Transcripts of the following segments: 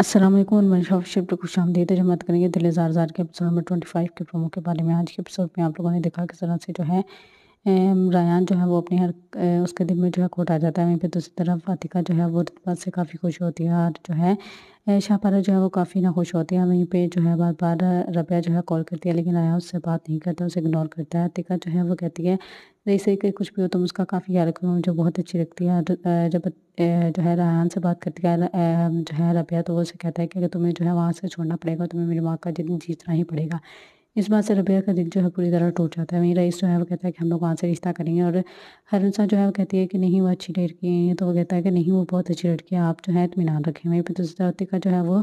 असलम मैं shop ship पर खुश आमदीद जमात करेंगे दिल जार के एपिसोड नंबर ट्वेंटी फाइव के प्रोमो के बारे में आज के एपिसोड में आप लोगों ने देखा किस तरह से जो है रायान जो है वो अपने हर उसके दिल में जो है कोट आ जाता है वहीं पर दूसरी तरफ आतिका जो है वो बात से काफ़ी खुश होती है और जो है शाहपारा जो है वो काफ़ी ना खुश होती है वहीं पे जो है बार बार रबिया जो है कॉल करती है लेकिन राया उससे बात नहीं करता उसे इग्नोर करता है आतिका जो है वो कहती है जैसे कि कुछ भी हो तुम उसका काफ़ी ख्याल रखो मुझे बहुत अच्छी लगती है जब जो है रायान से बात करती है जो है रबिया तो वो उसे कहता है कि अगर तुम्हें जो है वहाँ से छोड़ना पड़ेगा तुम्हें मेरी माँ का जितनी जीतना ही पड़ेगा इस बात से रबिया का दिल जो है पूरी तरह टूट जाता है वहीं रईस जो है वो कहता है कि हम लोग वहाँ से रिश्ता करेंगे और हरसा जो है वो कहती है कि नहीं वो अच्छी लड़की है तो वो कहता है कि नहीं वो बहुत अच्छी लड़की है आप जो है इतमान रखें वहीं पर दूसरी का जो है वो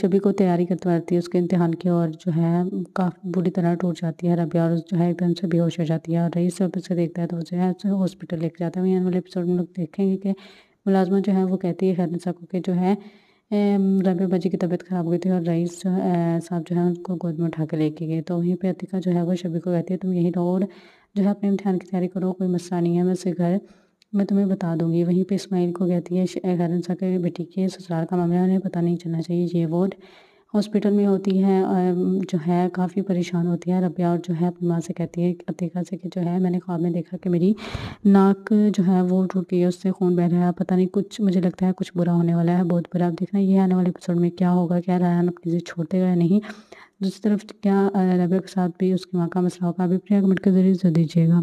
शबी को तैयारी रहती है उसके इम्तहान की और जो है काफ़ी बुरी तरह टूट जाती है रबिया और जो है एकदम से बेहोश हो जाती है और रईस जब उसे देखता है तो जो है हॉस्पिटल लेके जाता है वहीं वाले एपिसोड में लोग देखेंगे कि मुलाजमत जो है वो कहती है हरनसा को कि जो है रबी बाजी की तबीयत ख़राब हुई थी और रईस जो है साहब जो है उनको गोद में उठा के लेके गए तो वहीं पे अतिका जो है वो शबी को कहती है तुम यहीं रहो और जो है अपने इम्तहान की तैयारी करो कोई मसला नहीं है मैं उसे घर मैं तुम्हें बता दूंगी वहीं पे इस्माइल को कहती है घर सा के बेटी के ससुराल का मामला उन्हें पता नहीं चलना चाहिए ये वोट हॉस्पिटल में होती है जो है काफ़ी परेशान होती है रबिया और जो है अपनी माँ से कहती है अतीका से कि जो है मैंने ख्वाब में देखा कि मेरी नाक जो है वो टूट गई है उससे खून बह रहा है पता नहीं कुछ मुझे लगता है कुछ बुरा होने वाला है बहुत बुरा आप देखना ये आने वाले एपिसोड में क्या होगा क्या रायन अपनी चीज़ें छोड़ते या नहीं दूसरी तरफ क्या रबिया के साथ भी उसकी माँ का मसला होगा अभी प्रिया कमेंट के जरिए जो दीजिएगा